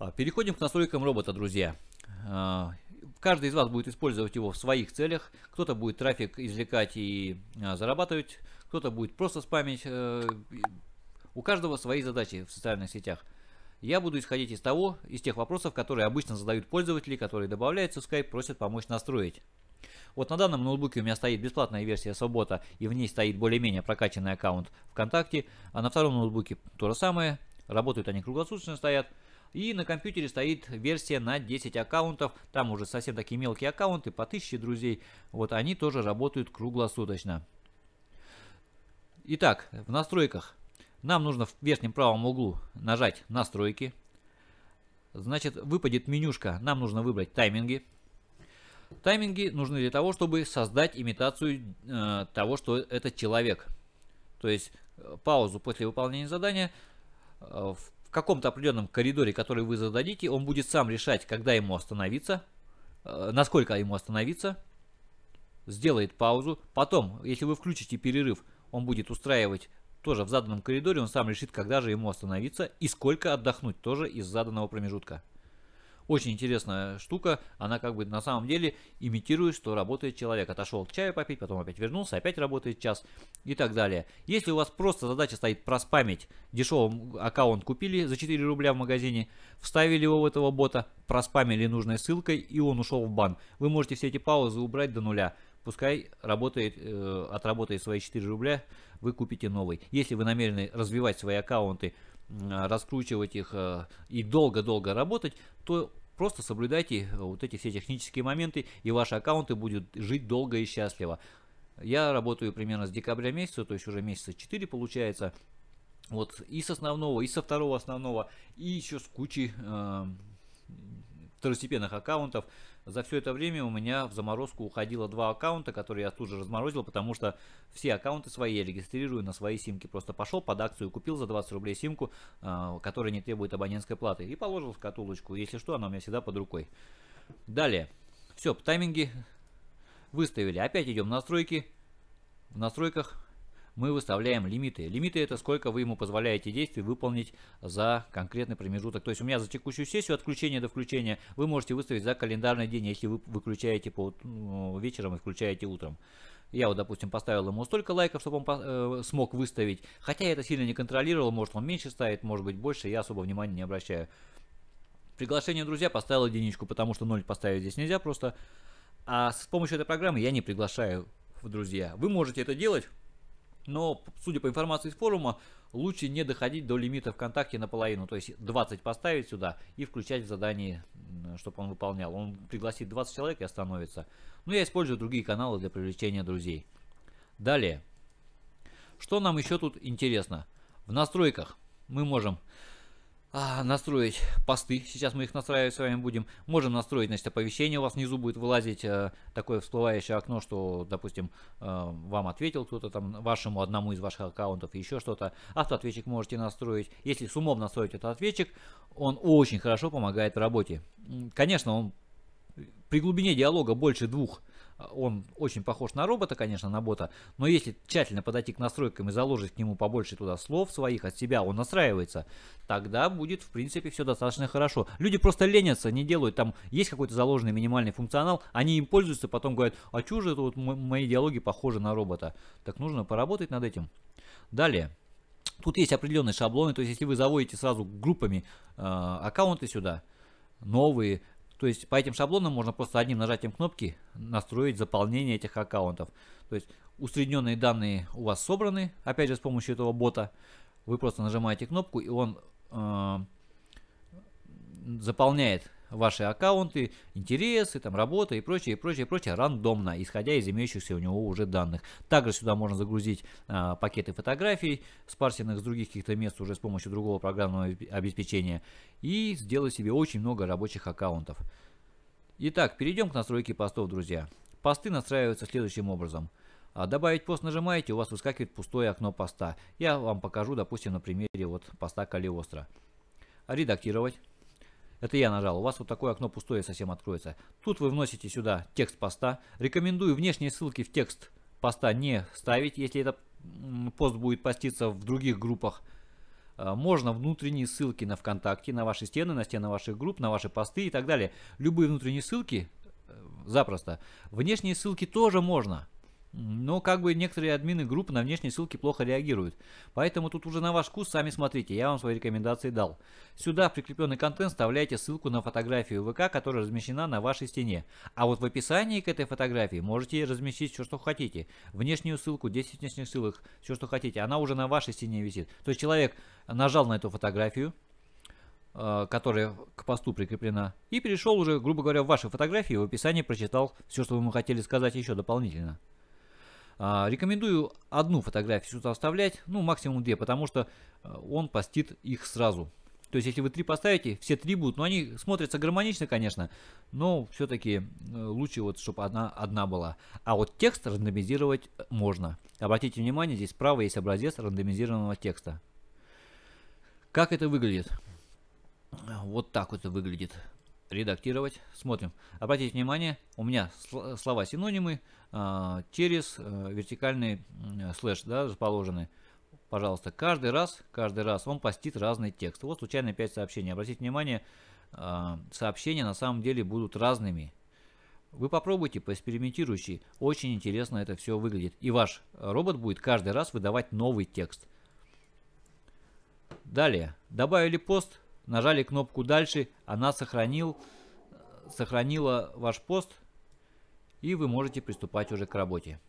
А, переходим к настройкам робота, друзья. А, каждый из вас будет использовать его в своих целях. Кто-то будет трафик извлекать и а, зарабатывать, кто-то будет просто спамить. Э, у каждого свои задачи в социальных сетях. Я буду исходить из того, из тех вопросов, которые обычно задают пользователи, которые добавляются в Skype, просят помочь настроить. Вот на данном ноутбуке у меня стоит бесплатная версия Суббота, и в ней стоит более-менее прокачанный аккаунт ВКонтакте, а на втором ноутбуке то же самое, работают они круглосуточно стоят. И на компьютере стоит версия на 10 аккаунтов. Там уже совсем такие мелкие аккаунты, по 1000 друзей. Вот они тоже работают круглосуточно. Итак, в настройках нам нужно в верхнем правом углу нажать «Настройки». Значит, выпадет менюшка. Нам нужно выбрать «Тайминги». Тайминги нужны для того, чтобы создать имитацию э, того, что это человек. То есть э, паузу после выполнения задания э, в в каком-то определенном коридоре, который вы зададите, он будет сам решать, когда ему остановиться, э, насколько ему остановиться, сделает паузу. Потом, если вы включите перерыв, он будет устраивать тоже в заданном коридоре, он сам решит, когда же ему остановиться и сколько отдохнуть тоже из заданного промежутка. Очень интересная штука. Она как бы на самом деле имитирует, что работает человек. Отошел к чаю попить, потом опять вернулся, опять работает час и так далее. Если у вас просто задача стоит проспамить, дешевым аккаунт купили за 4 рубля в магазине, вставили его в этого бота, проспамили нужной ссылкой и он ушел в бан. Вы можете все эти паузы убрать до нуля пускай работает, э, отработает свои 4 рубля, вы купите новый. Если вы намерены развивать свои аккаунты, э, раскручивать их э, и долго-долго работать, то Просто соблюдайте э, вот эти все технические моменты, и ваши аккаунты будут жить долго и счастливо. Я работаю примерно с декабря месяца, то есть уже месяца 4 получается. Вот и с основного, и со второго основного, и еще с кучей э, второстепенных аккаунтов. За все это время у меня в заморозку уходило два аккаунта, которые я тут же разморозил, потому что все аккаунты свои я регистрирую на свои симки. Просто пошел под акцию, купил за 20 рублей симку, э, которая не требует абонентской платы, и положил в шкатулочку. Если что, она у меня всегда под рукой. Далее. Все, тайминги выставили. Опять идем в настройки. В настройках мы выставляем лимиты. Лимиты это сколько вы ему позволяете действий выполнить за конкретный промежуток. То есть у меня за текущую сессию от включения до включения вы можете выставить за календарный день, если вы выключаете по, ну, вечером и включаете утром. Я вот, допустим, поставил ему столько лайков, чтобы он э, смог выставить. Хотя я это сильно не контролировал, может он меньше ставит, может быть больше, я особо внимания не обращаю. Приглашение друзья поставил единичку, потому что ноль поставить здесь нельзя просто. А с помощью этой программы я не приглашаю в друзья. Вы можете это делать но, судя по информации из форума, лучше не доходить до лимита ВКонтакте наполовину. То есть 20 поставить сюда и включать в задание, чтобы он выполнял. Он пригласит 20 человек и остановится. Но я использую другие каналы для привлечения друзей. Далее. Что нам еще тут интересно? В настройках мы можем а, настроить посты. Сейчас мы их настраивать с вами будем. Можем настроить, значит, оповещение. У вас внизу будет вылазить э, такое всплывающее окно, что, допустим, э, вам ответил кто-то там, вашему одному из ваших аккаунтов, еще что-то. Автоответчик можете настроить. Если с умом настроить этот ответчик, он очень хорошо помогает в работе. Конечно, он при глубине диалога больше двух он очень похож на робота, конечно, на бота, но если тщательно подойти к настройкам и заложить к нему побольше туда слов своих от себя, он настраивается, тогда будет, в принципе, все достаточно хорошо. Люди просто ленятся, не делают, там есть какой-то заложенный минимальный функционал, они им пользуются, потом говорят, а чё же это вот мои диалоги похожи на робота? Так нужно поработать над этим. Далее. Тут есть определенные шаблоны, то есть если вы заводите сразу группами э, аккаунты сюда, новые, то есть по этим шаблонам можно просто одним нажатием кнопки настроить заполнение этих аккаунтов. То есть усредненные данные у вас собраны, опять же с помощью этого бота. Вы просто нажимаете кнопку и он э, заполняет ваши аккаунты, интересы, там, работа и прочее, и прочее, и прочее рандомно, исходя из имеющихся у него уже данных. Также сюда можно загрузить а, пакеты фотографий, спарсенных с других каких-то мест уже с помощью другого программного обеспечения и сделать себе очень много рабочих аккаунтов. Итак, перейдем к настройке постов, друзья. Посты настраиваются следующим образом. А, добавить пост нажимаете, у вас выскакивает пустое окно поста. Я вам покажу, допустим, на примере вот поста Калиостро. Редактировать. Это я нажал. У вас вот такое окно пустое совсем откроется. Тут вы вносите сюда текст поста. Рекомендую внешние ссылки в текст поста не ставить, если этот пост будет поститься в других группах. Э, можно внутренние ссылки на ВКонтакте, на ваши стены, на стены ваших групп, на ваши посты и так далее. Любые внутренние ссылки э, запросто. Внешние ссылки тоже можно. Но как бы некоторые админы группы на внешние ссылки плохо реагируют. Поэтому тут уже на ваш вкус, сами смотрите, я вам свои рекомендации дал. Сюда в прикрепленный контент вставляйте ссылку на фотографию ВК, которая размещена на вашей стене. А вот в описании к этой фотографии можете разместить все, что хотите. Внешнюю ссылку, 10 внешних ссылок, все, что хотите. Она уже на вашей стене висит. То есть человек нажал на эту фотографию, э, которая к посту прикреплена, и перешел уже, грубо говоря, в ваши фотографии и в описании прочитал все, что вы ему хотели сказать еще дополнительно. А, рекомендую одну фотографию сюда оставлять, ну максимум две, потому что э, он постит их сразу. То есть, если вы три поставите, все три будут, но ну, они смотрятся гармонично, конечно, но все-таки э, лучше вот, чтобы одна, одна была. А вот текст рандомизировать э, можно. Обратите внимание, здесь справа есть образец рандомизированного текста. Как это выглядит? Вот так вот это выглядит редактировать. Смотрим. Обратите внимание, у меня слова-синонимы а, через э, вертикальный слэш да, расположены. Пожалуйста, каждый раз, каждый раз он постит разный текст. Вот случайные 5 сообщений. Обратите внимание, а, сообщения на самом деле будут разными. Вы попробуйте, поэкспериментируйте. Очень интересно это все выглядит. И ваш робот будет каждый раз выдавать новый текст. Далее. Добавили пост нажали кнопку «Дальше», она сохранил, сохранила ваш пост, и вы можете приступать уже к работе.